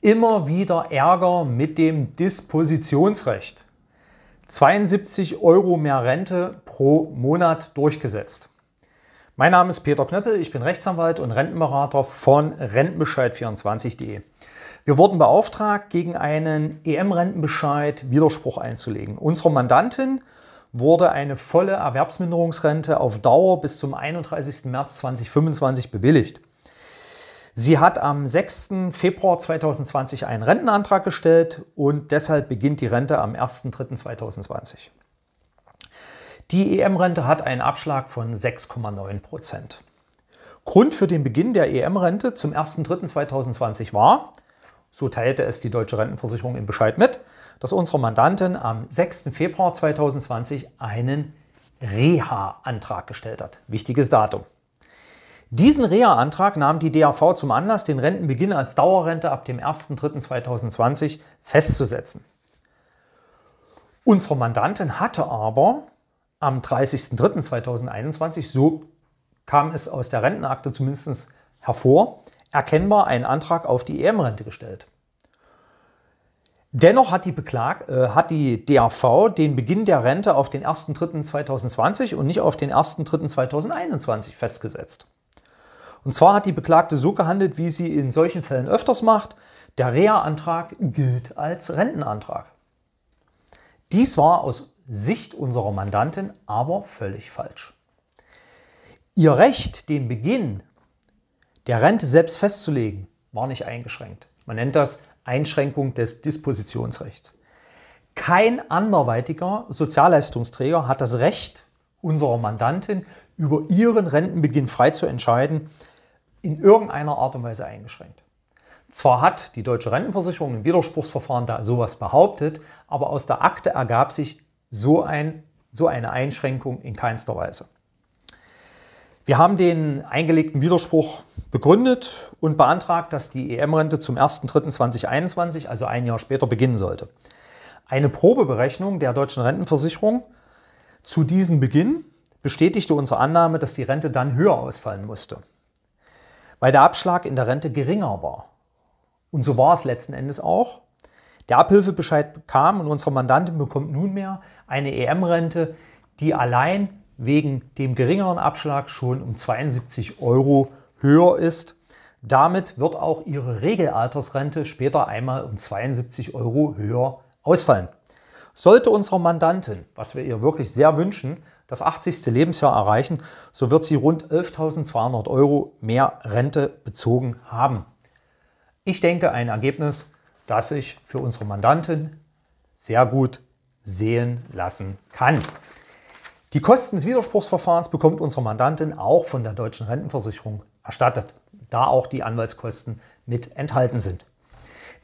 immer wieder Ärger mit dem Dispositionsrecht. 72 Euro mehr Rente pro Monat durchgesetzt. Mein Name ist Peter Knöppel, ich bin Rechtsanwalt und Rentenberater von Rentenbescheid24.de. Wir wurden beauftragt, gegen einen EM-Rentenbescheid Widerspruch einzulegen. Unsere Mandantin wurde eine volle Erwerbsminderungsrente auf Dauer bis zum 31. März 2025 bewilligt. Sie hat am 6. Februar 2020 einen Rentenantrag gestellt und deshalb beginnt die Rente am 1.3.2020. Die EM-Rente hat einen Abschlag von 6,9 Prozent. Grund für den Beginn der EM-Rente zum 1.3.2020 war, so teilte es die Deutsche Rentenversicherung im Bescheid mit, dass unsere Mandantin am 6. Februar 2020 einen Reha-Antrag gestellt hat. Wichtiges Datum. Diesen Reha-Antrag nahm die DAV zum Anlass, den Rentenbeginn als Dauerrente ab dem 01.03.2020 festzusetzen. Unsere Mandantin hatte aber am 30.03.2021, so kam es aus der Rentenakte zumindest hervor, erkennbar einen Antrag auf die EM-Rente gestellt. Dennoch hat die, Beklag, äh, hat die DAV den Beginn der Rente auf den 01.03.2020 und nicht auf den 01.03.2021 festgesetzt. Und zwar hat die Beklagte so gehandelt, wie sie in solchen Fällen öfters macht. Der Reha-Antrag gilt als Rentenantrag. Dies war aus Sicht unserer Mandantin aber völlig falsch. Ihr Recht, den Beginn der Rente selbst festzulegen, war nicht eingeschränkt. Man nennt das Einschränkung des Dispositionsrechts. Kein anderweitiger Sozialleistungsträger hat das Recht, unserer Mandantin über ihren Rentenbeginn frei zu entscheiden, in irgendeiner Art und Weise eingeschränkt. Zwar hat die deutsche Rentenversicherung im Widerspruchsverfahren da sowas behauptet, aber aus der Akte ergab sich so, ein, so eine Einschränkung in keinster Weise. Wir haben den eingelegten Widerspruch begründet und beantragt, dass die EM-Rente zum 01.03.2021, also ein Jahr später, beginnen sollte. Eine Probeberechnung der deutschen Rentenversicherung zu diesem Beginn bestätigte unsere Annahme, dass die Rente dann höher ausfallen musste, weil der Abschlag in der Rente geringer war. Und so war es letzten Endes auch. Der Abhilfebescheid kam und unsere Mandantin bekommt nunmehr eine EM-Rente, die allein wegen dem geringeren Abschlag schon um 72 Euro höher ist. Damit wird auch ihre Regelaltersrente später einmal um 72 Euro höher ausfallen. Sollte unsere Mandantin, was wir ihr wirklich sehr wünschen, das 80. Lebensjahr erreichen, so wird sie rund 11.200 Euro mehr Rente bezogen haben. Ich denke, ein Ergebnis, das sich für unsere Mandantin sehr gut sehen lassen kann. Die Kosten des Widerspruchsverfahrens bekommt unsere Mandantin auch von der deutschen Rentenversicherung erstattet, da auch die Anwaltskosten mit enthalten sind.